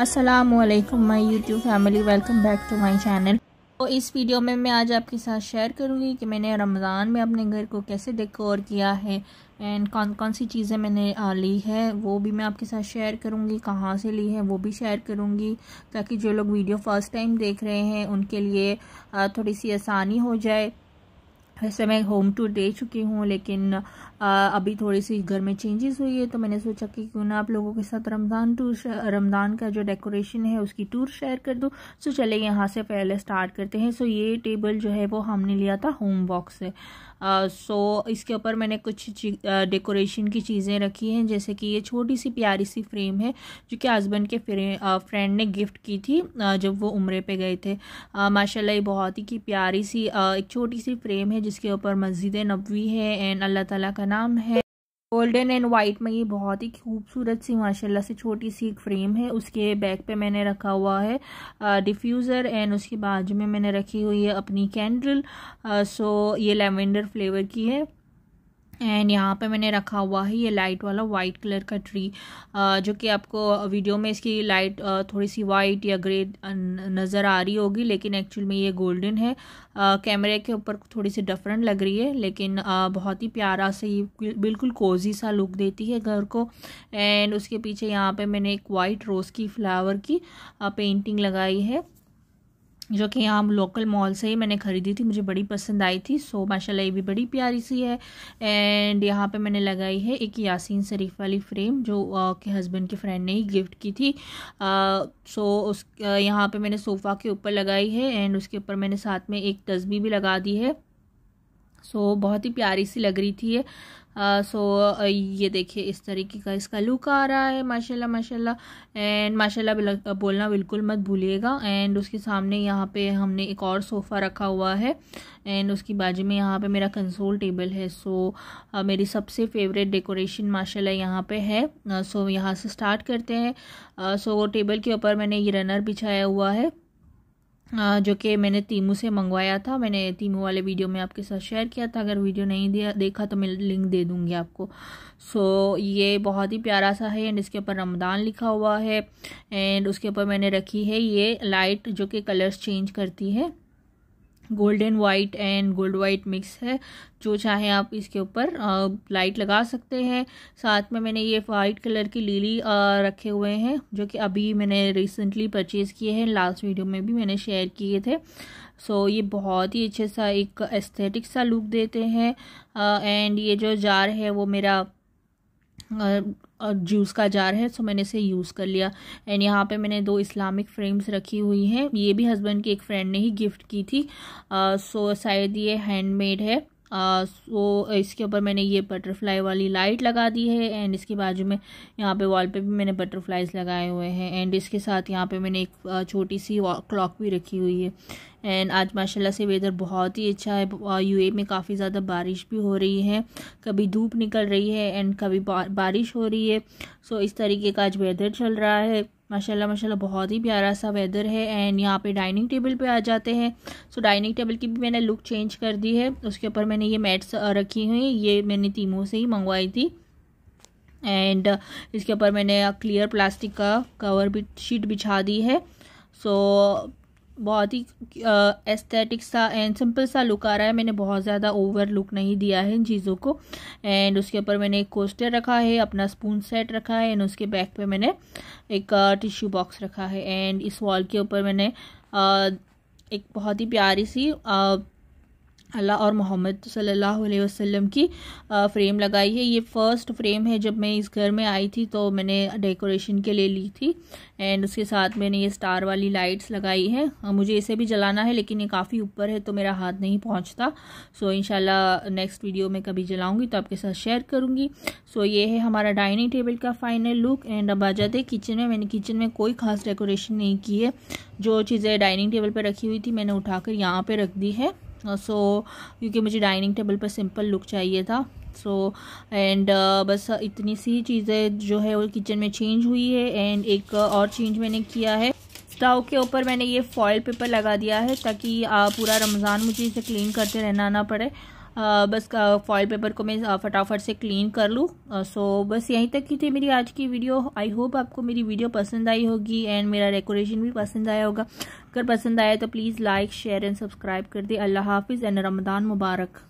असलकम my YouTube family welcome back to my channel तो इस वीडियो में मैं आज आपके साथ शेयर करूँगी कि मैंने रमज़ान में अपने घर को कैसे डेकोर किया है एंड कौन कौन सी चीज़ें मैंने ली है वो भी मैं आपके साथ शेयर करूँगी कहाँ से ली है वो भी शेयर करूँगी ताकि जो लोग वीडियो फर्स्ट टाइम देख रहे हैं उनके लिए थोड़ी सी आसानी हो जाए वैसे मैं होम टूर दे चुकी हूँ लेकिन आ, अभी थोड़ी सी घर में चेंजेस हुई है तो मैंने सोचा कि क्यों ना आप लोगों के साथ रमज़ान टूर रमज़ान का जो डेकोरेशन है उसकी टूर शेयर कर दूँ सो चले यहाँ से पहले स्टार्ट करते हैं सो ये टेबल जो है वो हमने लिया था होम बॉक्स से सो इसके ऊपर मैंने कुछ डेकोरेशन की चीज़ें रखी हैं जैसे कि ये छोटी सी प्यारी सी फ्रेम है जो कि हस्बैंड के फ्रेंड ने गिफ्ट की थी जब वो उम्र पे गए थे माशाल्लाह ये बहुत ही की प्यारी सी एक छोटी सी फ्रेम है जिसके ऊपर मस्जिद नबवी है एंड अल्लाह ताला का नाम है गोल्डन एंड वाइट में ये बहुत ही खूबसूरत सी माशाल्लाह से छोटी सी एक फ्रेम है उसके बैक पे मैंने रखा हुआ है डिफ्यूज़र एंड उसके बाजू में मैंने रखी हुई है अपनी कैंडल सो ये लेवेंडर फ्लेवर की है एंड यहाँ पे मैंने रखा हुआ है ये लाइट वाला वाइट कलर का ट्री जो कि आपको वीडियो में इसकी लाइट थोड़ी सी वाइट या ग्रे नज़र आ रही होगी लेकिन एक्चुअल में ये गोल्डन है कैमरे के ऊपर थोड़ी सी डिफरेंट लग रही है लेकिन बहुत ही प्यारा से ये बिल्कुल कोजी सा लुक देती है घर को एंड उसके पीछे यहाँ पर मैंने एक वाइट रोज़ की फ्लावर की पेंटिंग लगाई है जो कि यहाँ लोकल मॉल से ही मैंने ख़रीदी थी मुझे बड़ी पसंद आई थी सो माशाल्लाह ये भी बड़ी प्यारी सी है एंड यहाँ पे मैंने लगाई है एक यासीन शरीफ वाली फ्रेम जो के हस्बैंड के फ्रेंड ने ही गिफ्ट की थी आ, सो उस यहाँ पे मैंने सोफ़ा के ऊपर लगाई है एंड उसके ऊपर मैंने साथ में एक तस्बी भी लगा दी है सो बहुत ही प्यारी सी लग रही थी ये सो uh, uh, ये देखिए इस तरीके का इसका लुक आ रहा है माशाल्लाह माशाल्लाह एंड माशाल्लाह बोलना बिल्कुल मत भूलिएगा एंड उसके सामने यहाँ पे हमने एक और सोफ़ा रखा हुआ है एंड उसकी बाजू में यहाँ पे मेरा कंसोल टेबल है सो so, मेरी सबसे फेवरेट डेकोरेशन माशाल्लाह यहाँ पे है सो so, यहाँ से स्टार्ट करते हैं सो so, टेबल के ऊपर मैंने ये रनर बिछाया हुआ है जो कि मैंने तीमू से मंगवाया था मैंने तीमू वाले वीडियो में आपके साथ शेयर किया था अगर वीडियो नहीं दिया देखा तो मैं लिंक दे दूँगी आपको सो so, ये बहुत ही प्यारा सा है एंड इसके ऊपर रमदान लिखा हुआ है एंड उसके ऊपर मैंने रखी है ये लाइट जो कि कलर्स चेंज करती है golden white and gold white mix है जो चाहे आप इसके ऊपर लाइट लगा सकते हैं साथ में मैंने ये वाइट कलर की लीली रखे हुए हैं जो कि अभी मैंने रिसेंटली परचेज़ किए हैं लास्ट वीडियो में भी मैंने शेयर किए थे सो so, ये बहुत ही अच्छे सा एक एस्थेटिक सा लुक देते हैं एंड ये जो जार है वो मेरा जूस का जार है सो मैंने इसे यूज़ कर लिया एंड यहाँ पे मैंने दो इस्लामिक फ्रेम्स रखी हुई हैं ये भी हस्बैंड की एक फ्रेंड ने ही गिफ्ट की थी सो शायद ये हैंडमेड है सो इसके ऊपर मैंने ये बटरफ्लाई वाली लाइट लगा दी है एंड इसके बाजू में यहाँ पे वॉल पे भी मैंने बटरफ्लाइज लगाए हुए हैं एंड इसके साथ यहाँ पे मैंने एक छोटी सी क्लॉक भी रखी हुई है एंड आज माशाल्लाह से वेदर बहुत ही अच्छा है यूए में काफ़ी ज़्यादा बारिश भी हो रही है कभी धूप निकल रही है एंड कभी बारिश हो रही है सो so, इस तरीके का आज वेदर चल रहा है माशाल्लाह माशाल्लाह बहुत ही प्यारा सा वेदर है एंड यहाँ पे डाइनिंग टेबल पे आ जाते हैं सो so, डाइनिंग टेबल की भी मैंने लुक चेंज कर दी है उसके ऊपर मैंने ये मैट्स रखी हुई ये मैंने तीनों से ही मंगवाई थी एंड इसके ऊपर मैंने क्लियर प्लास्टिक का कवर भी शीट बिछा दी है सो so, बहुत ही एस्थेटिक सा एंड सिंपल सा लुक आ रहा है मैंने बहुत ज़्यादा ओवर लुक नहीं दिया है इन चीज़ों को एंड उसके ऊपर मैंने एक कोस्टर रखा है अपना स्पून सेट रखा है एंड उसके बैक पे मैंने एक टिश्यू बॉक्स रखा है एंड इस वॉल के ऊपर मैंने एक बहुत ही प्यारी सी अल्लाह और मोहम्मद सल्लल्लाहु अलैहि वसल्लम की फ़्रेम लगाई है ये फ़र्स्ट फ्रेम है जब मैं इस घर में आई थी तो मैंने डेकोरेशन के लिए ली थी एंड उसके साथ मैंने ये स्टार वाली लाइट्स लगाई है मुझे इसे भी जलाना है लेकिन ये काफ़ी ऊपर है तो मेरा हाथ नहीं पहुंचता सो इन नेक्स्ट वीडियो में कभी जलाऊँगी तो आपके साथ शेयर करूँगी सो ये है हमारा डाइनिंग टेबल का फाइनल लुक एंड अब आ जाते किचन में मैंने किचन में कोई खास डेकोरेशन नहीं की है जो चीज़ें डाइनिंग टेबल पर रखी हुई थी मैंने उठाकर यहाँ पर रख दी है सो uh, so, क्योंकि मुझे डाइनिंग टेबल पर सिंपल लुक चाहिए था सो so, एंड uh, बस इतनी सी चीज़ें जो है वो किचन में चेंज हुई है एंड एक uh, और चेंज मैंने किया है स्टाव के ऊपर मैंने ये फॉयल पेपर लगा दिया है ताकि uh, पूरा रमज़ान मुझे इसे क्लीन करते रहना ना पड़े आ, बस फॉयल पेपर को मैं फटाफट से क्लीन कर लूँ सो बस यहीं तक की थी मेरी आज की वीडियो आई होप आपको मेरी वीडियो पसंद आई होगी एंड मेरा डेकोरेशन भी पसंद आया होगा अगर पसंद आए तो please like share and subscribe कर दे अल्लाह हाफिज़ एंड रमदान मुबारक